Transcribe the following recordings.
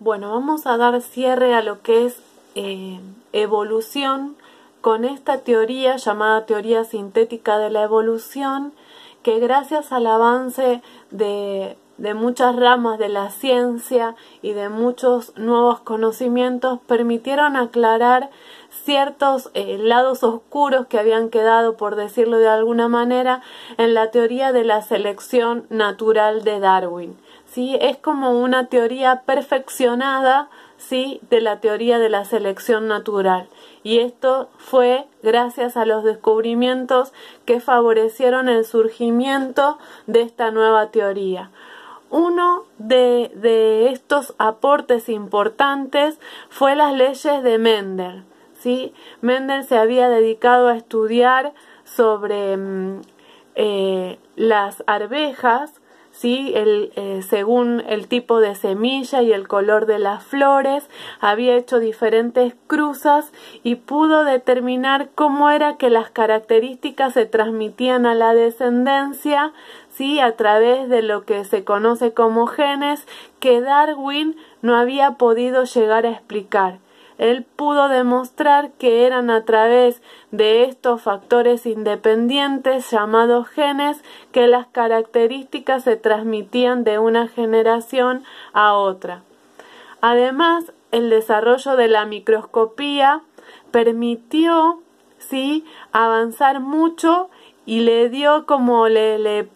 Bueno, vamos a dar cierre a lo que es eh, evolución con esta teoría llamada teoría sintética de la evolución, que gracias al avance de, muchas ramas de la ciencia y de muchos nuevos conocimientos permitieron aclarar ciertos eh, lados oscuros que habían quedado, por decirlo de alguna manera, en la teoría de la selección natural de Darwin. Es como una teoría perfeccionada, ¿sí? De la teoría de la selección natural. Y esto fue gracias a los descubrimientos que favorecieron el surgimiento de esta nueva teoría. Uno de, estos aportes importantes fue las leyes de Mendel. ¿sí? Mendel se había dedicado a estudiar sobre mm, eh, las arvejas, ¿sí? El, eh, según el tipo de semilla y el color de las flores, había hecho diferentes cruzas y pudo determinar cómo era que las características se transmitían a la descendencia, ¿sí? a través de lo que se conoce como genes que Darwin no había podido llegar a explicar. Él pudo demostrar que eran a través de estos factores independientes llamados genes que las características se transmitían de una generación a otra. Además, el desarrollo de la microscopía permitió sí avanzar mucho y le dio como le, le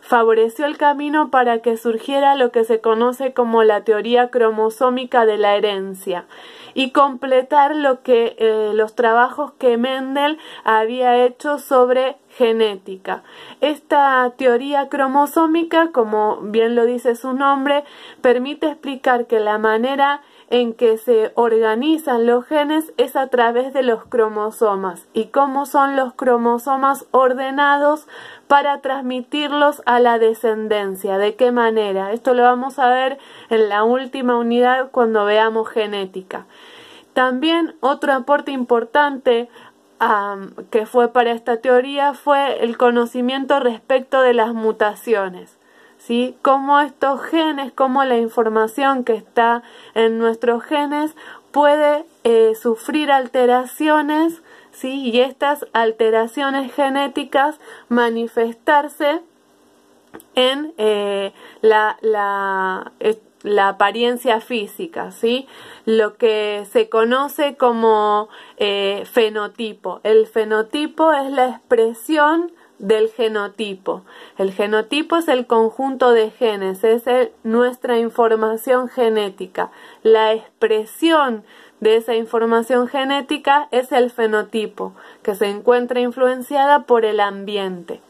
favoreció el camino para que surgiera lo que se conoce como la teoría cromosómica de la herencia y completar lo que eh, los trabajos que Mendel había hecho sobre genética. Esta teoría cromosómica, como bien lo dice su nombre, permite explicar que la manera en que se organizan los genes es a través de los cromosomas y cómo son los cromosomas ordenados para transmitirlos a la descendencia, de qué manera. Esto lo vamos a ver en la última unidad cuando veamos genética. También otro aporte importante que fue para esta teoría fue el conocimiento respecto de las mutaciones. ¿Sí? Cómo estos genes, cómo la información que está en nuestros genes puede eh, sufrir alteraciones, ¿sí? Y estas alteraciones genéticas manifestarse en eh, la, la, la apariencia física, ¿sí? Lo que se conoce como eh, fenotipo. El fenotipo es la expresión del genotipo. El genotipo es el conjunto de genes, es nuestra información genética. La expresión de esa información genética es el fenotipo, que se encuentra influenciada por el ambiente.